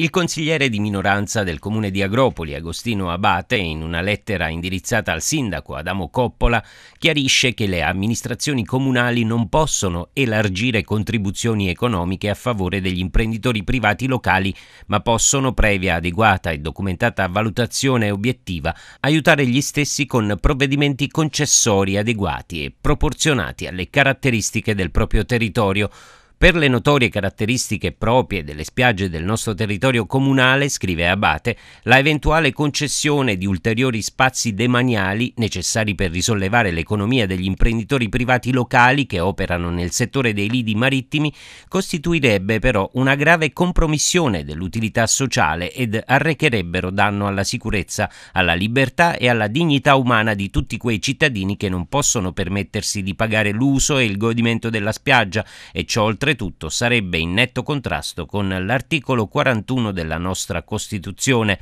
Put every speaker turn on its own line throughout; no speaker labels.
Il consigliere di minoranza del comune di Agropoli, Agostino Abate, in una lettera indirizzata al sindaco Adamo Coppola, chiarisce che le amministrazioni comunali non possono elargire contribuzioni economiche a favore degli imprenditori privati locali, ma possono, previa adeguata e documentata valutazione obiettiva, aiutare gli stessi con provvedimenti concessori adeguati e proporzionati alle caratteristiche del proprio territorio, per le notorie caratteristiche proprie delle spiagge del nostro territorio comunale, scrive Abate, la eventuale concessione di ulteriori spazi demaniali necessari per risollevare l'economia degli imprenditori privati locali che operano nel settore dei lidi marittimi costituirebbe però una grave compromissione dell'utilità sociale ed arrecherebbero danno alla sicurezza, alla libertà e alla dignità umana di tutti quei cittadini che non possono permettersi di pagare l'uso e il godimento della spiaggia e ciò oltre oltretutto sarebbe in netto contrasto con l'articolo 41 della nostra Costituzione.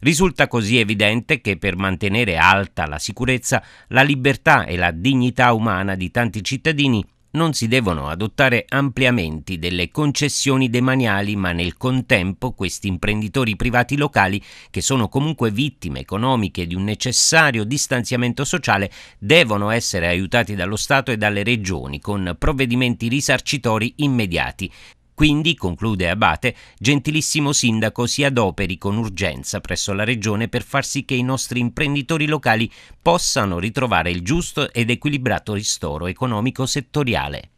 Risulta così evidente che per mantenere alta la sicurezza, la libertà e la dignità umana di tanti cittadini non si devono adottare ampliamenti delle concessioni demaniali, ma nel contempo questi imprenditori privati locali, che sono comunque vittime economiche di un necessario distanziamento sociale, devono essere aiutati dallo Stato e dalle regioni con provvedimenti risarcitori immediati. Quindi, conclude Abate, gentilissimo sindaco, si adoperi con urgenza presso la Regione per far sì che i nostri imprenditori locali possano ritrovare il giusto ed equilibrato ristoro economico settoriale.